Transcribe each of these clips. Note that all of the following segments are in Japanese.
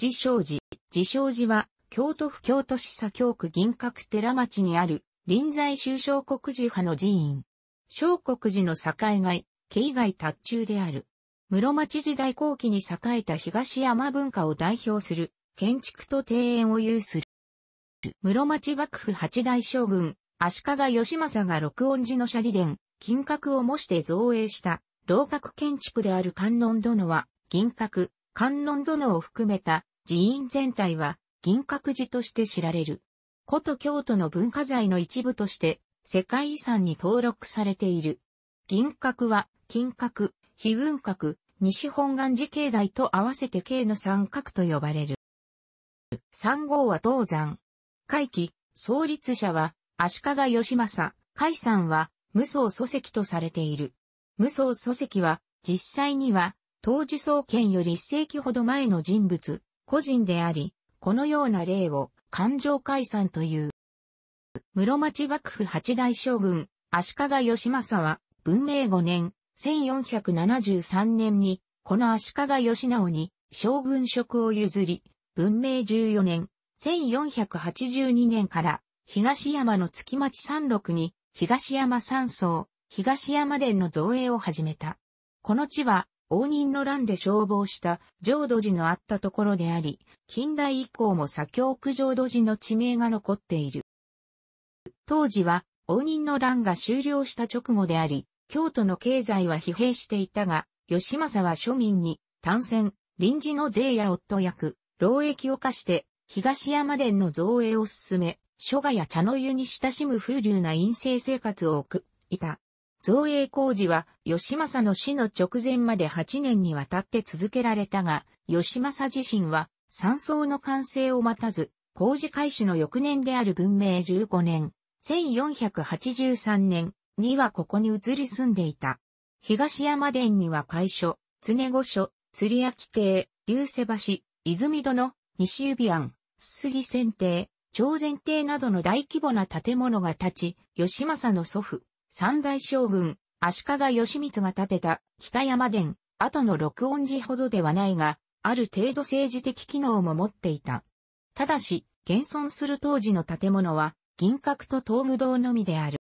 自称寺。自称寺は、京都府京都市左京区銀閣寺町にある、臨済宗小国寺派の寺院。小国寺の境外、境外達中である。室町時代後期に栄えた東山文化を代表する、建築と庭園を有する。室町幕府八代将軍、足利義政が六音寺の斜里殿、金閣を模して造営した、楼閣建築である観音殿は、銀閣、観音殿を含めた寺院全体は銀閣寺として知られる。古都京都の文化財の一部として世界遺産に登録されている。銀閣は金閣、非文閣、西本願寺境内と合わせて境の三角と呼ばれる。三号は東山。会期、創立者は足利義政、海んは無双祖石とされている。無双礎石は実際には当時創建より1世紀ほど前の人物、個人であり、このような例を勘定解散という。室町幕府八代将軍、足利義政は、文明5年、1473年に、この足利義直に将軍職を譲り、文明14年、1482年から、東山の月町山麓に、東山山荘、東山殿の造営を始めた。この地は、応仁の乱で消防した浄土寺のあったところであり、近代以降も左京区浄土寺の地名が残っている。当時は応仁の乱が終了した直後であり、京都の経済は疲弊していたが、義政は庶民に、単線、臨時の税や夫役、労役を課して、東山殿の造営を進め、書画や茶の湯に親しむ風流な陰性生活を送っていた。造営工事は、義政の死の直前まで8年にわたって続けられたが、義政自身は、山荘の完成を待たず、工事開始の翌年である文明15年、1483年にはここに移り住んでいた。東山殿には会所、常御所、釣り焼亭、流瀬橋、泉戸の西指庵、すすぎ船朝前邸などの大規模な建物が建ち、義政の祖父、三大将軍、足利義満が建てた北山殿、後の六音寺ほどではないが、ある程度政治的機能も持っていた。ただし、現存する当時の建物は、銀閣と東武堂のみである。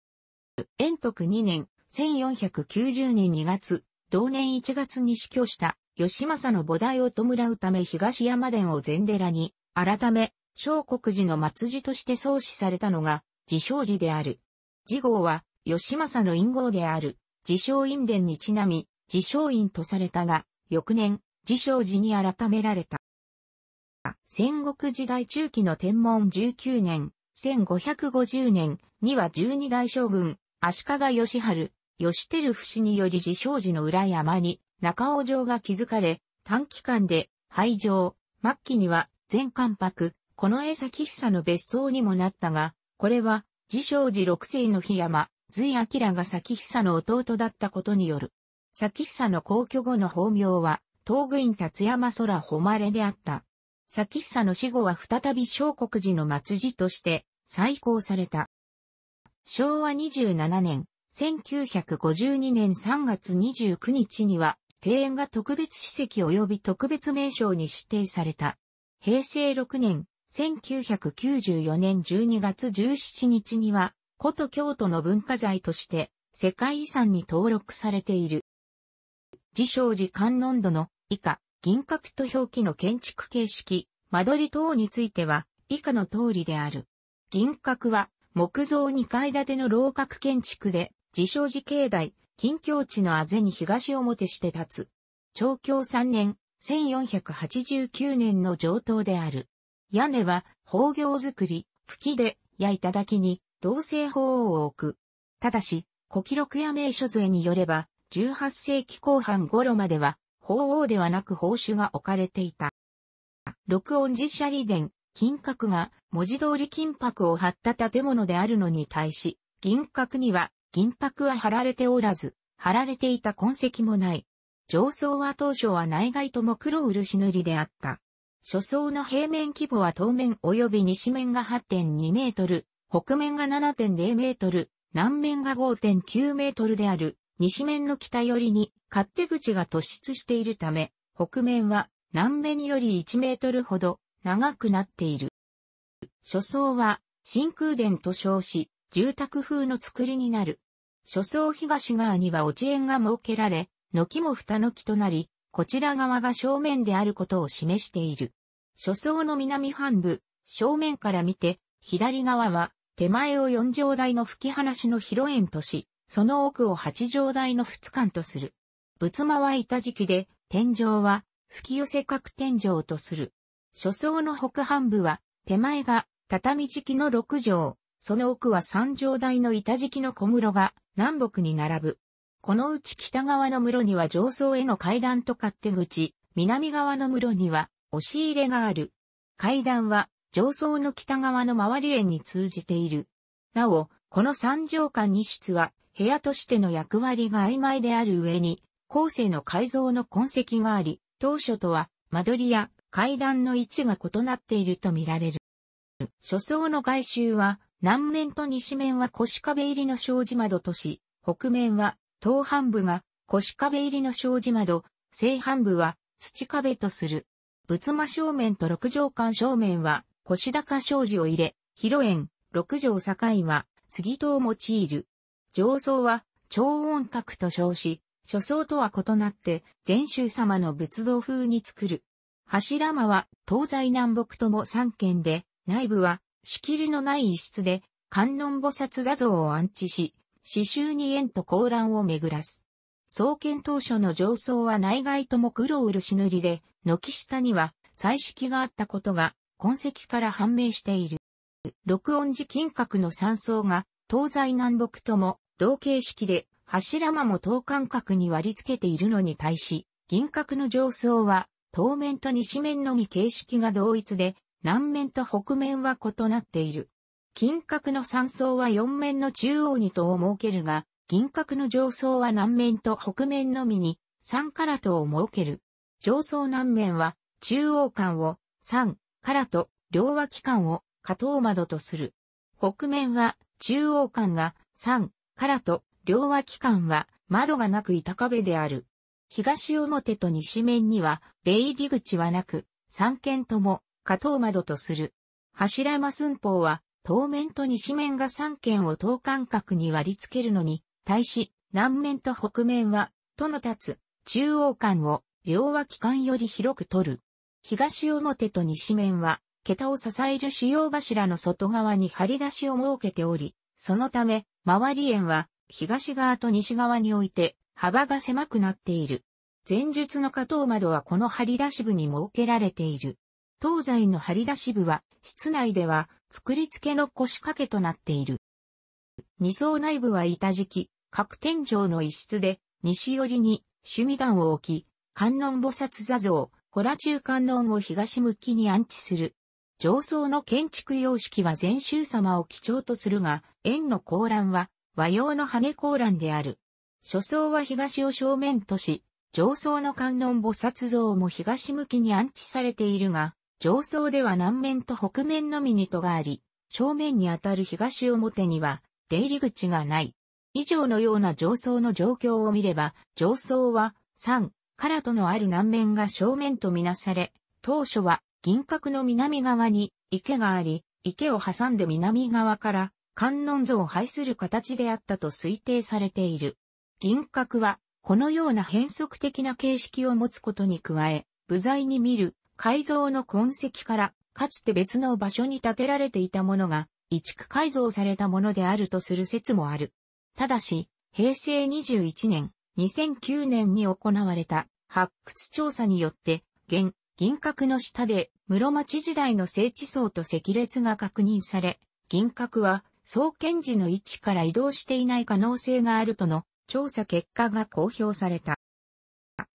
延徳2年、1490年2月、同年1月に死去した、義政の菩提を弔うため東山殿を禅寺に、改め、小国寺の末寺として創始されたのが、自称寺である。次号は、吉政の陰号である、自称因伝にちなみ、自称因とされたが、翌年、自称寺に改められた。戦国時代中期の天文19年、1550年には12代将軍、足利義春、義輝伏により自称寺の裏山に中尾城が築かれ、短期間で廃城、末期には全関白、この江崎久の別荘にもなったが、これは自称寺六世の檜山、随明が先久の弟だったことによる。先久の皇居後の法名は、東軍達山空誉であった。先久の死後は再び小国寺の末寺として再興された。昭和27年、1952年3月29日には、庭園が特別史跡及び特別名称に指定された。平成6年、1994年12月17日には、古都京都の文化財として世界遺産に登録されている。自称寺観音度の以下、銀閣と表記の建築形式、間取り等については以下の通りである。銀閣は木造2階建ての楼閣建築で、自称寺境内、近境地のあぜに東表して立つ。長京3年、1489年の上等である。屋根は、宝行造り、吹きで、やだきに、同性法を置く。ただし、古記録や名所図絵によれば、18世紀後半頃までは、法王ではなく法主が置かれていた。録音寺舎利殿、金閣が文字通り金箔を貼った建物であるのに対し、銀閣には銀箔は貼られておらず、貼られていた痕跡もない。上層は当初は内外とも黒漆塗りであった。初層の平面規模は当面及び西面が8.2メートル、北面が7.0メートル、南面が5.9メートルである、西面の北寄りに勝手口が突出しているため、北面は南面より1メートルほど長くなっている。初層は真空殿と称し、住宅風の作りになる。初層東側には落ち縁が設けられ、軒も蓋の木となり、こちら側が正面であることを示している。初層の南半部、正面から見て、左側は手前を四条台の吹き放しの広縁とし、その奥を八条台の仏間とする。仏間は板敷期で、天井は吹き寄せ角天井とする。初層の北半部は、手前が畳敷きの六条、その奥は三条台の板敷きの小室が南北に並ぶ。このうち北側の室には上層への階段と勝手口、南側の室には押し入れがある。階段は上層の北側の周り園に通じている。なお、この三条館2室は、部屋としての役割が曖昧である上に、後世の改造の痕跡があり、当初とは間取りや階段の位置が異なっているとみられる。初層の外周は、南面と西面は腰壁入りの障子窓とし、北面は東半部が腰壁入りの障子窓、正半部は土壁とする。仏間正面と六条間正面は腰高障子を入れ、広縁、六条境は、杉戸を用いる。上層は、超音閣と称し、初層とは異なって、禅宗様の仏像風に作る。柱間は、東西南北とも三軒で、内部は、仕切りのない一室で、観音菩薩座像を安置し、刺繍に縁と高乱を巡らす。創建当初の上層は内外とも黒漆塗りで、軒下には、彩色があったことが痕跡から判明している。録音寺金閣の山層が東西南北とも同形式で柱間も等間隔に割り付けているのに対し、銀閣の上層は当面と西面のみ形式が同一で、南面と北面は異なっている。金閣の山層は四面の中央に塔を設けるが、銀閣の上層は南面と北面のみに3からトを設ける。上層南面は中央間を3、からと両脇間を下等窓とする。北面は中央間が3からと両脇間は窓がなく板壁である。東表と西面には出入り口はなく、三軒とも下等窓とする。柱間寸法は当面と西面が三軒を等間隔に割り付けるのに、対し南面と北面は、との立つ中央間を両脇間より広く取る。東表と西面は、桁を支える主要柱の外側に張り出しを設けており、そのため、周り円は、東側と西側において、幅が狭くなっている。前述の加藤窓はこの張り出し部に設けられている。東西の張り出し部は、室内では、作り付けの腰掛けとなっている。二層内部は板敷き、各天井の一室で、西寄りに、趣味段を置き、観音菩薩座像、コラ中観音を東向きに安置する。上層の建築様式は禅宗様を基調とするが、円の高欄は和洋の羽高欄である。初層は東を正面とし、上層の観音菩薩像も東向きに安置されているが、上層では南面と北面のみに戸があり、正面にあたる東表には出入り口がない。以上のような上層の状況を見れば、上層は3、カラトのある南面が正面とみなされ、当初は銀閣の南側に池があり、池を挟んで南側から観音像を配する形であったと推定されている。銀閣はこのような変則的な形式を持つことに加え、部材に見る改造の痕跡から、かつて別の場所に建てられていたものが、移築改造されたものであるとする説もある。ただし、平成21年、2009年に行われた発掘調査によって、現、銀閣の下で室町時代の聖地層と赤列が確認され、銀閣は創建時の位置から移動していない可能性があるとの調査結果が公表された。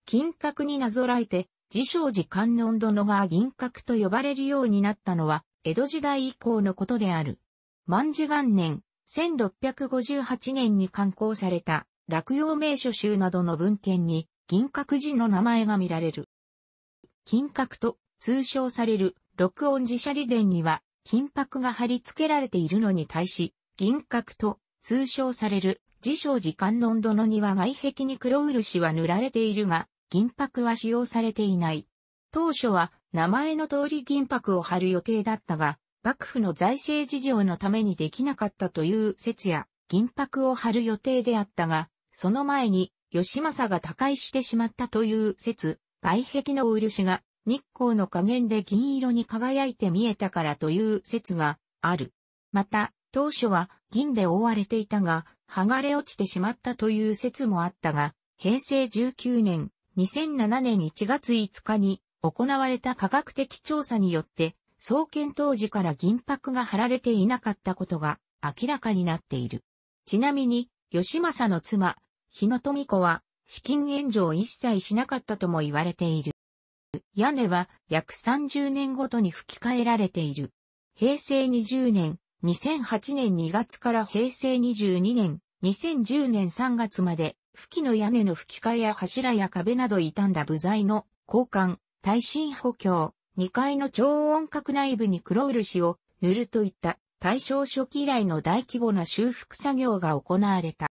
金閣になぞらえて、自称寺観音殿が銀閣と呼ばれるようになったのは、江戸時代以降のことである。万寿元年、1658年に刊行された落葉名所集などの文献に、銀閣寺の名前が見られる。金閣と通称される録音寺舎利殿には、金箔が貼り付けられているのに対し、銀閣と通称される自称寺観音殿には外壁に黒漆は塗られているが、銀箔は使用されていない。当初は名前の通り銀箔を貼る予定だったが、幕府の財政事情のためにできなかったという説や、銀箔を貼る予定であったが、その前に、吉政が他界してしまったという説、外壁の漆が日光の加減で銀色に輝いて見えたからという説がある。また、当初は銀で覆われていたが、剥がれ落ちてしまったという説もあったが、平成19年、2007年1月5日に行われた科学的調査によって、創建当時から銀箔が貼られていなかったことが明らかになっている。ちなみに、吉政の妻、日野富子は、資金援助を一切しなかったとも言われている。屋根は約30年ごとに吹き替えられている。平成20年、2008年2月から平成22年、2010年3月まで、吹きの屋根の吹き替えや柱や壁など傷んだ部材の交換、耐震補強、2階の超音角内部に黒漆を塗るといった大正初期以来の大規模な修復作業が行われた。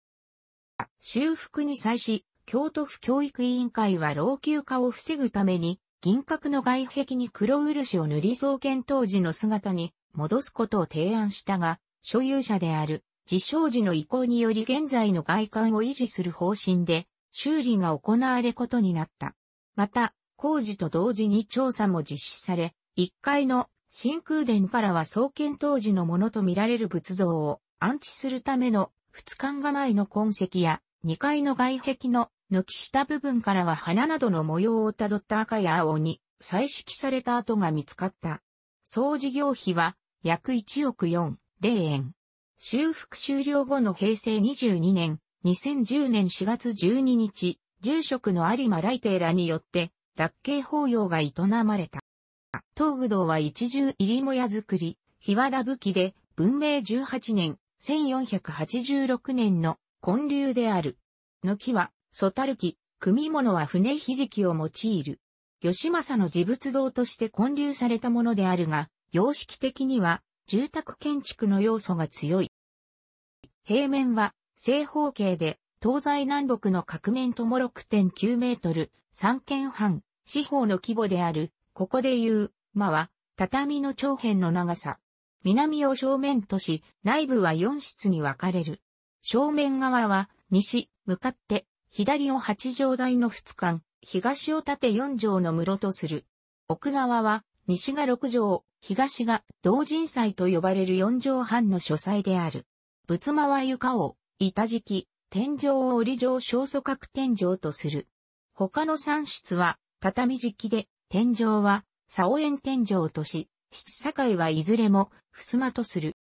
修復に際し、京都府教育委員会は老朽化を防ぐために、銀閣の外壁に黒漆を塗り創建当時の姿に戻すことを提案したが、所有者である、自称時の意向により現在の外観を維持する方針で、修理が行われることになった。また、工事と同時に調査も実施され、1階の真空殿からは創建当時のものとみられる仏像を安置するための仏間構えの痕跡や2階の外壁の軒下部分からは花などの模様をたどった赤や青に彩色された跡が見つかった。総事業費は約1億4、0円。修復終了後の平成22年、2010年4月12日、住職の有馬来帝らによって、落慶法要が営まれた。東具道は一重入りもや作り、日和田武器で、文明18年、1486年の建立である。の木は、ソタルキ、組物は船ひじきを用いる。吉政の自物堂として建立されたものであるが、様式的には、住宅建築の要素が強い。平面は、正方形で、東西南北の角面とも6.9メートル、三間半、四方の規模である、ここで言う、間は、畳の長辺の長さ。南を正面とし、内部は4室に分かれる。正面側は、西、向かって、左を八畳台の二間、東を縦四畳の室とする。奥側は、西が六畳、東が同人祭と呼ばれる四畳半の書斎である。仏間は床を、板敷き、天井を折り状小祖角天井とする。他の三室は、畳敷きで、天井は、竿縁天井とし、七境はいずれも、襖とする。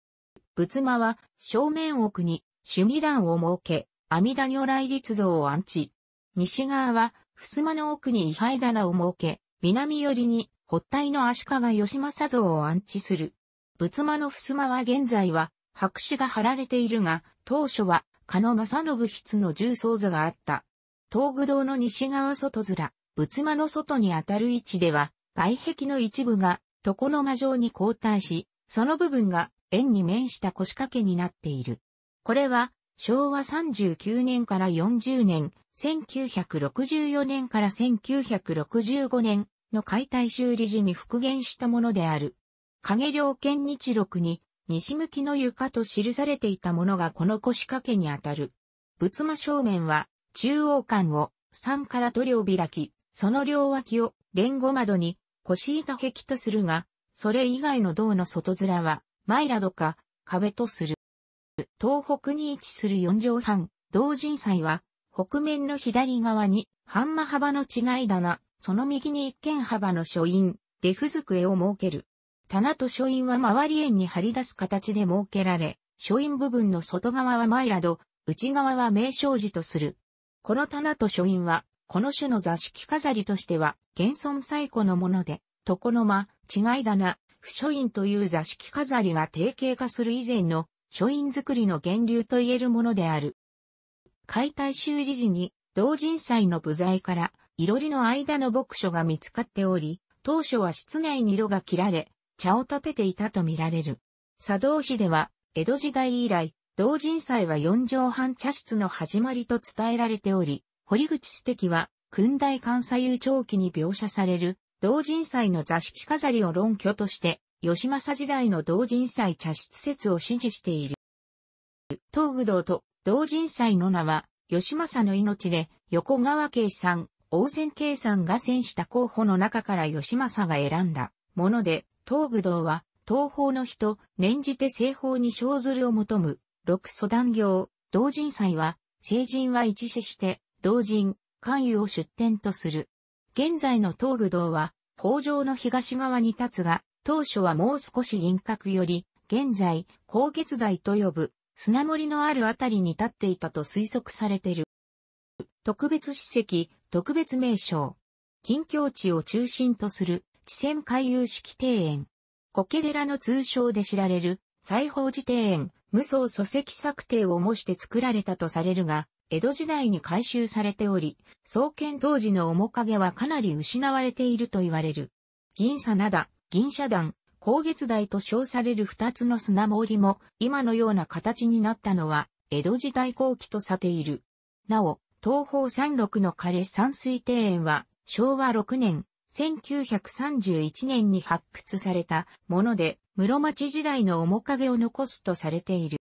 仏間は、正面奥に、趣味団を設け、阿弥陀如来立像を安置。西側は、襖の奥に位牌棚を設け、南寄りに、発体の足利義政像を安置する。仏間の襖は現在は、白紙が貼られているが、当初は、加野正信筆の重装座があった。東宮堂の西側外面、仏間の外にあたる位置では、外壁の一部が床の間状に交代し、その部分が円に面した腰掛けになっている。これは昭和39年から40年、1964年から1965年の解体修理時に復元したものである。影良見日録に西向きの床と記されていたものがこの腰掛けにあたる。仏間正面は中央間を3から塗料開き、その両脇を連合窓に腰板壁とするが、それ以外の銅の外面は、マイラドか、壁とする。東北に位置する四畳半、同人祭は、北面の左側に、半間幅の違い棚、その右に一軒幅の書院、出付机を設ける。棚と書院は周り円に張り出す形で設けられ、書院部分の外側はマイラド、内側は名称寺とする。この棚と書院は、この種の座敷飾りとしては、現存最古のもので、床の間、違い棚、不書院という座敷飾りが定型化する以前の書院作りの源流と言えるものである。解体修理時に、同人祭の部材から、いろりの間の牧書が見つかっており、当初は室内に色が切られ、茶を立てていたとみられる。佐藤市では、江戸時代以来、同人祭は四畳半茶室の始まりと伝えられており、堀口素敵は、訓大関西有長期に描写される、同人祭の座敷飾りを論拠として、吉政時代の同人祭茶室説を支持している。東宮道と同人祭の名は、吉政の命で、横川慶さん、大仙慶さんが選した候補の中から吉政が選んだもので、東宮道は、東方の人、念じて西方に生ずるを求む、六祖壇行、同人祭は、成人は一致して、同人、関与を出展とする。現在の東武道は、工場の東側に立つが、当初はもう少し輪郭より、現在、高月台と呼ぶ、砂森のあるあたりに立っていたと推測されてる。特別史跡、特別名称。近境地を中心とする、地線回遊式庭園。苔寺の通称で知られる、西宝寺庭園、無双礎石作庭を模して作られたとされるが、江戸時代に改修されており、創建当時の面影はかなり失われていると言われる。銀砂灘、銀砂団、高月台と称される二つの砂りも今のような形になったのは江戸時代後期とさている。なお、東方山麓の枯山水庭園は昭和6年、1931年に発掘されたもので、室町時代の面影を残すとされている。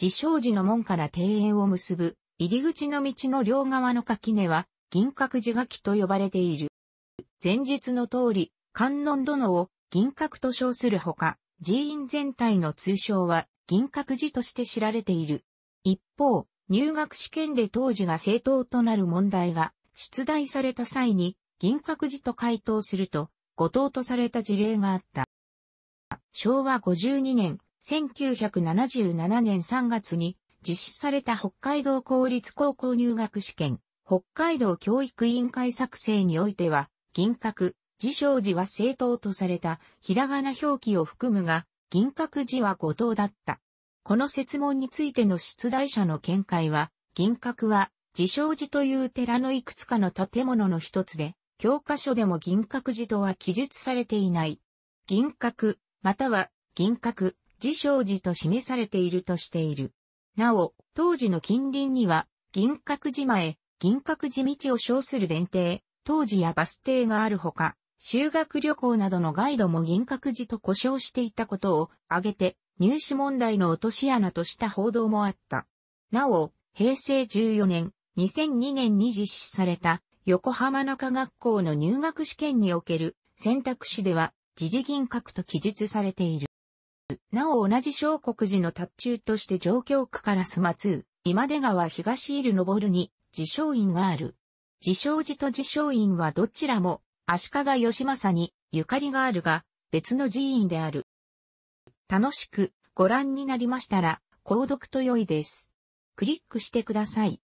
自称寺の門から庭園を結ぶ入り口の道の両側の垣根は、銀閣寺垣と呼ばれている。前述の通り、観音殿を銀閣と称するほか、寺院全体の通称は銀閣寺として知られている。一方、入学試験で当時が正当となる問題が出題された際に銀閣寺と回答すると、後藤とされた事例があった。昭和52年、1977年3月に実施された北海道公立高校入学試験、北海道教育委員会作成においては、銀閣、自称字は正当とされた、ひらがな表記を含むが、銀閣字は誤答だった。この説問についての出題者の見解は、銀閣は、自称寺という寺のいくつかの建物の一つで、教科書でも銀閣寺とは記述されていない。銀閣、または、銀閣、自称寺と示されているとしている。なお、当時の近隣には、銀閣寺前、銀閣寺道を称する電停、当時やバス停があるほか、修学旅行などのガイドも銀閣寺と呼称していたことを挙げて、入試問題の落とし穴とした報道もあった。なお、平成14年、2002年に実施された横浜中学校の入学試験における選択肢では、時事銀閣と記述されている。なお同じ小国寺の達中として上京区から須松、今出川東入るるに、自称院がある。自称寺と自称院はどちらも、足利義政に、ゆかりがあるが、別の寺院である。楽しく、ご覧になりましたら、購読と良いです。クリックしてください。